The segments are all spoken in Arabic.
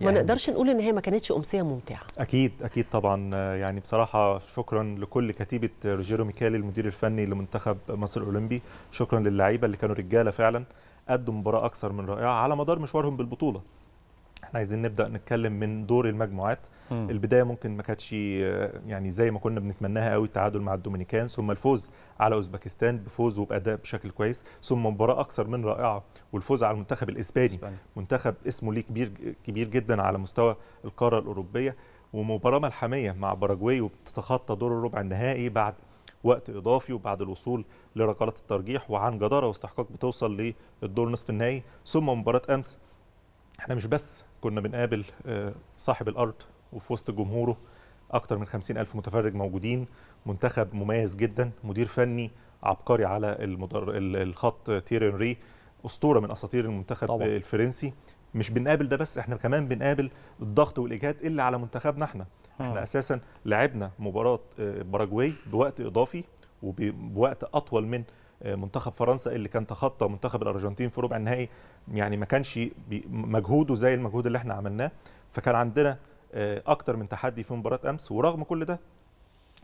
يعني ما نقدرش نقول ان هي ما كانتش امسيه ممتعه اكيد اكيد طبعا يعني بصراحه شكرا لكل كتيبه روجيرو ميكالي المدير الفني لمنتخب مصر الاولمبي شكرا للعيبه اللي كانوا رجاله فعلا قدوا مباراه اكثر من رائعه على مدار مشوارهم بالبطوله احنا عايزين نبدا نتكلم من دور المجموعات م. البدايه ممكن ما كانتش يعني زي ما كنا بنتمناها قوي التعادل مع الدومينيكان ثم الفوز على اوزبكستان بفوز وباداء بشكل كويس ثم مباراه اكثر من رائعه والفوز على المنتخب الاسباني إسباني. منتخب اسمه ليه كبير كبير جدا على مستوى القاره الاوروبيه ومباراه ملحميه مع باراجواي وبتتخطى دور الربع النهائي بعد وقت اضافي وبعد الوصول لركلات الترجيح وعن جداره واستحقاق بتوصل للدور نصف النهائي ثم مباراه امس احنا مش بس كنا بنقابل آه، صاحب الارض وفي وسط جمهوره اكتر من خمسين الف متفرج موجودين منتخب مميز جدا مدير فني عبقري على المدر... الخط تيرين ري اسطوره من اساطير المنتخب طبعا. الفرنسي مش بنقابل ده بس احنا كمان بنقابل الضغط والاجهاد اللي على منتخبنا احنا ها. آه. احنا اساسا لعبنا مباراه آه، باراجواي بوقت اضافي وبوقت اطول من منتخب فرنسا اللي كان تخطى منتخب الارجنتين في ربع النهائي يعني ما كانش مجهوده زي المجهود اللي احنا عملناه فكان عندنا آه، اكتر من تحدي في مباراه امس ورغم كل ده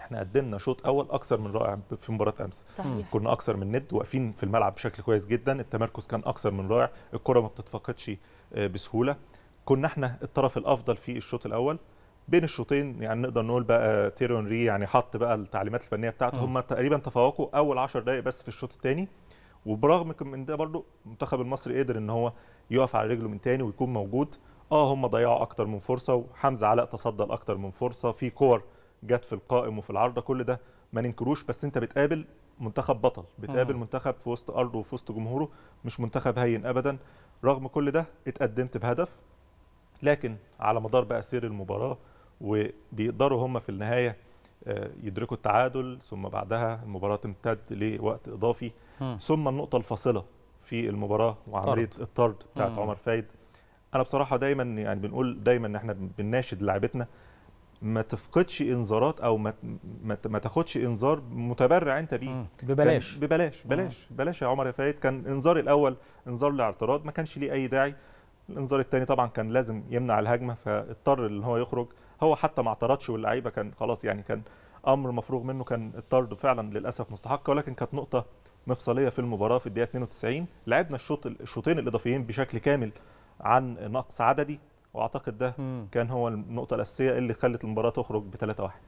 احنا قدمنا شوط اول اكثر من رائع في مباراه امس صحيح. كنا اكثر من ند واقفين في الملعب بشكل كويس جدا التمركز كان اكثر من رائع الكره ما بتتفقدش آه، بسهوله كنا احنا الطرف الافضل في الشوط الاول بين الشوطين يعني نقدر نقول بقى تيرون ري يعني حط بقى التعليمات الفنيه بتاعته اه. هم تقريبا تفوقوا اول 10 دقائق بس في الشوط الثاني وبرغم من ده برضو المنتخب المصري قدر ان هو يقف على رجله من ثاني ويكون موجود اه هم ضيعوا اكتر من فرصه وحمزه علاء تصدى لاكتر من فرصه في كور جت في القائم وفي العارضه كل ده ما ننكروش بس انت بتقابل منتخب بطل بتقابل اه. منتخب في وسط ارضه وفي وسط جمهوره مش منتخب هين ابدا رغم كل ده اتقدمت بهدف لكن على مدار بقى سير المباراه وبيقدروا هم في النهايه آه، يدركوا التعادل ثم بعدها المباراه تمتد لوقت اضافي م. ثم النقطه الفاصله في المباراه وعمليه طرد. الطرد بتاعت م. عمر فايد انا بصراحه دايما يعني بنقول دايما ان احنا بنناشد لاعبتنا ما تفقدش انذارات او ما ما تاخدش انذار متبرع انت بيه ببلاش ببلاش بلاش بلاش يا عمر يا فايد كان انذاري الاول انذار لاعتراض ما كانش ليه اي داعي الانذار الثاني طبعا كان لازم يمنع الهجمه فاضطر ان هو يخرج هو حتى ما اعترضش واللعيبه كان خلاص يعني كان امر مفروغ منه كان الطرد فعلا للاسف مستحق ولكن كانت نقطه مفصليه في المباراه في الدقيقه 92 لعبنا الشوط الشوطين الاضافيين بشكل كامل عن نقص عددي واعتقد ده كان هو النقطه الاساسيه اللي خلت المباراه تخرج ب 3-1